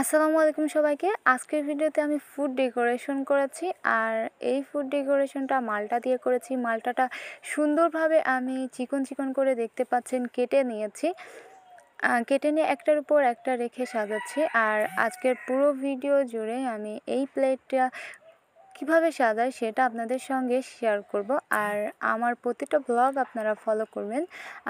আসসালামু আলাইকুম সবাইকে আজকের ভিডিওতে আমি ফুড ডেকোরেশন করেছি আর এই ফুড ডেকোরেশনটা মালটা দিয়ে করেছি মালটাটা সুন্দরভাবে আমি চিকন চিকন করে দেখতে পাচ্ছেন কেটে নিয়েছি কেটে নিয়ে একটার উপর একটা রেখে সাজাচ্ছি আর আজকের পুরো ভিডিও জুড়ে আমি এই প্লেটটা কিভাবে সাজায় সেটা আপনাদের সঙ্গে শেয়ার করব আর আমার প্রতিটা ব্লগ আপনারা ফলো করবেন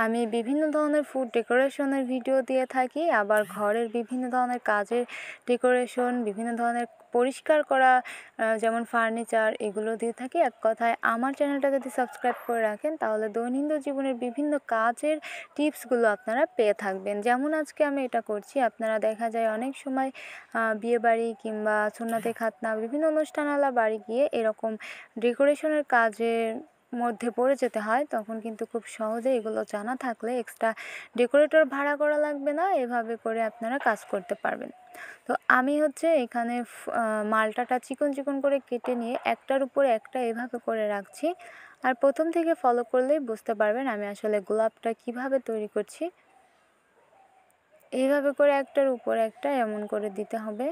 আমি বিভিন্ন ধরনের ফুড ডেকোরেশনের ভিডিও দিয়ে থাকি আবার ঘরের বিভিন্ন ধরনের কাজের ডেকোরেশন বিভিন্ন ধরনের পরিষ্কার করা যেমন ফার্নিচার এগুলো দিয়ে থাকি এক কথায় আমার চ্যানেলটা যদি সাবস্ক্রাইব করে রাখেন তাহলে দৈনন্দিন জীবনের বিভিন্ন কাজের টিপসগুলো আপনারা পেয়ে থাকবেন যেমন আজকে আমি এটা করছি আপনারা দেখা যায় অনেক সময় বিয়েবাড়ি কিংবা সোনাতে খাতনা বিভিন্ন অনুষ্ঠানওয়ালা বাড়ি গিয়ে এরকম ডেকোরেশনের কাজে মধ্যে পড়ে যেতে হয় তখন কিন্তু খুব সহজে এগুলো জানা থাকলে এক্সট্রা ডেকোরেটর ভাড়া করা লাগবে না এভাবে করে আপনারা কাজ করতে পারবেন তো আমি হচ্ছে এখানে মালটাটা চিকন চিকন করে কেটে নিয়ে একটার উপরে একটা এভাবে করে রাখছি আর প্রথম থেকে ফলো করলেই বুঝতে পারবেন আমি আসলে গোলাপটা কিভাবে তৈরি করছি এইভাবে করে একটার উপর একটা এমন করে দিতে হবে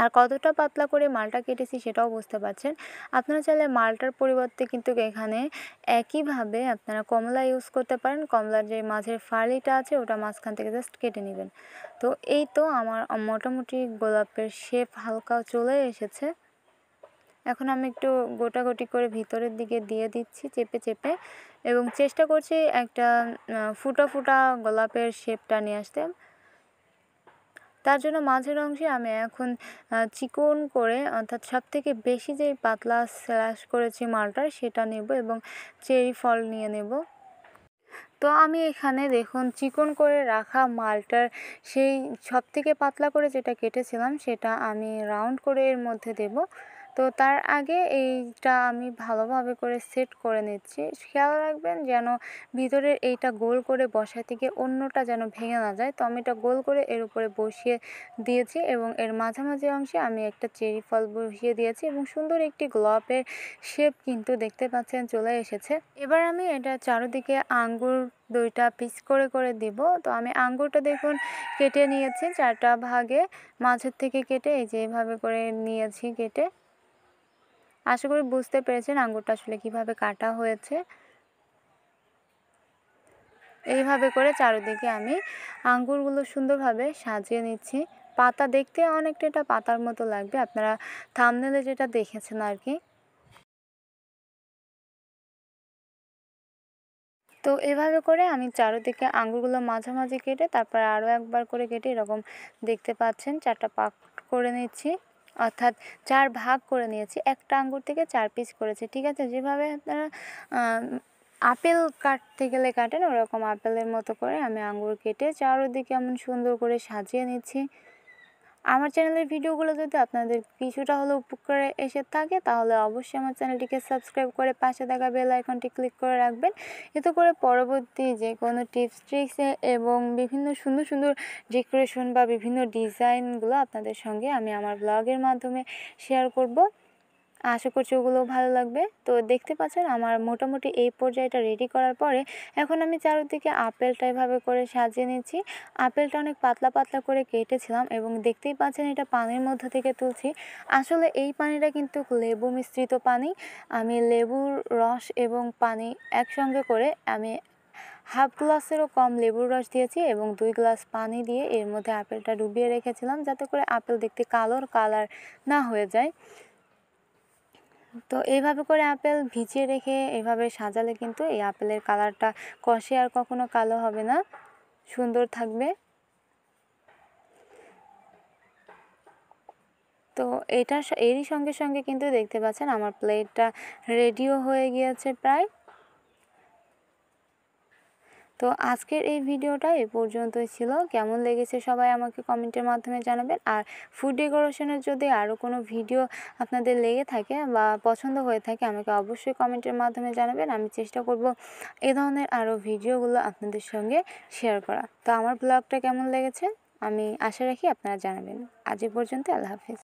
আর কতটা পাতলা করে মালটা কেটেছি সেটাও বুঝতে পারছেন আপনারা চাইলে মালটার পরিবর্তে কিন্তু এখানে একইভাবে আপনারা কমলা ইউজ করতে পারেন কমলার যে মাঝের ফালিটা আছে ওটা মাঝখান থেকে জাস্ট কেটে নেবেন তো এই তো আমার মোটামুটি গোলাপের শেপ হালকা চলে এসেছে এখন আমি একটু গোটাগোটি করে ভিতরের দিকে দিয়ে দিচ্ছি চেপে চেপে এবং চেষ্টা করছি একটা ফুটা ফুটা গোলাপের শেপটা নিয়ে আসতে তার জন্য মাঝের অংশে আমি এখন চিকন করে অর্থাৎ সবথেকে বেশি যে পাতলা স্ল্যাশ করেছি মালটার সেটা নেব এবং চেরি ফল নিয়ে নেব তো আমি এখানে দেখুন চিকন করে রাখা মালটার সেই সব থেকে পাতলা করে যেটা কেটেছিলাম সেটা আমি রাউন্ড করে এর মধ্যে দেব তো তার আগে এইটা আমি ভালোভাবে করে সেট করে নিচ্ছি খেয়াল রাখবেন যেন ভিতরের এইটা গোল করে বসা থেকে অন্যটা যেন ভেঙে না যায় তো আমি এটা গোল করে এর উপরে বসিয়ে দিয়েছি এবং এর মাঝামাঝি অংশে আমি একটা চেরি ফল বসিয়ে দিয়েছি এবং সুন্দর একটি গোলাপের শেপ কিন্তু দেখতে পাচ্ছেন চলে এসেছে এবার আমি এটা চারোদিকে আঙ্গুর দুইটা পিস করে করে দিব তো আমি আঙ্গুরটা দেখুন কেটে নিয়েছি চারটা ভাগে মাঝের থেকে কেটে এই যে এভাবে করে নিয়েছি কেটে আশা করি বুঝতে পেরেছেন আঙ্গুরটা আসলে কিভাবে কাটা হয়েছে এইভাবে করে চারোদিকে আমি আঙ্গুরগুলো সুন্দরভাবে সাজিয়ে নিচ্ছি পাতা দেখতে অনেকটা এটা পাতার মতো লাগবে আপনারা থামনেলে যেটা দেখেছেন আর কি তো এভাবে করে আমি চারোদিকে আঙুরগুলো মাঝামাঝি কেটে তারপর আরও একবার করে কেটে এরকম দেখতে পাচ্ছেন চারটা পাক করে নিচ্ছি অর্থাৎ চার ভাগ করে নিয়েছি একটা আঙ্গুর থেকে চার পিস করেছি ঠিক আছে যেভাবে আপনারা আপেল কাটতে গেলে কাটেন ওরকম আপেলের মতো করে আমি আঙ্গুর কেটে চারোদিকে এমন সুন্দর করে সাজিয়ে নিচ্ছি আমার চ্যানেলের ভিডিওগুলো যদি আপনাদের কিছুটা হলো উপকারে এসে থাকে তাহলে অবশ্যই আমার চ্যানেলটিকে সাবস্ক্রাইব করে পাশে থাকা বেল আইকনটি ক্লিক করে রাখবেন এতে করে পরবর্তী যে কোনো টিপস ট্রিক্স এবং বিভিন্ন সুন্দর সুন্দর ডেকোরেশন বা বিভিন্ন ডিজাইনগুলো আপনাদের সঙ্গে আমি আমার ব্লগের মাধ্যমে শেয়ার করব আশা করছি ওগুলোও ভালো লাগবে তো দেখতে পাচ্ছেন আমার মোটামুটি এই পর্যায়টা রেডি করার পরে এখন আমি চারোদিকে আপেলটা এভাবে করে সাজিয়ে নিচ্ছি আপেলটা অনেক পাতলা পাতলা করে কেটেছিলাম এবং দেখতেই পাচ্ছেন এটা পানির মধ্যে থেকে তুলছি আসলে এই পানিটা কিন্তু লেবু মিশ্রিত পানি আমি লেবুর রস এবং পানি একসঙ্গে করে আমি হাফ গ্লাসেরও কম লেবুর রস দিয়েছি এবং দুই গ্লাস পানি দিয়ে এর মধ্যে আপেলটা ডুবিয়ে রেখেছিলাম যাতে করে আপেল দেখতে কালোর কালার না হয়ে যায় তো এইভাবে করে আপেল ভিজিয়ে রেখে এইভাবে সাজালে কিন্তু এই আপেলের কালারটা কষে আর কখনো কালো হবে না সুন্দর থাকবে তো এটা এরই সঙ্গে সঙ্গে কিন্তু দেখতে পাচ্ছেন আমার প্লেটটা রেডিও হয়ে গিয়েছে প্রায় তো আজকের এই ভিডিওটা এ পর্যন্তই ছিল কেমন লেগেছে সবাই আমাকে কমেন্টের মাধ্যমে জানাবেন আর ফুড ডেকোরেশনের যদি আরও কোনো ভিডিও আপনাদের লেগে থাকে বা পছন্দ হয়ে থাকে আমাকে অবশ্যই কমেন্টের মাধ্যমে জানাবেন আমি চেষ্টা করব এ ধরনের আরও ভিডিওগুলো আপনাদের সঙ্গে শেয়ার করা তো আমার ব্লগটা কেমন লেগেছে আমি আশা রাখি আপনারা জানাবেন আজ এ পর্যন্ত আল্লাহ হাফিজ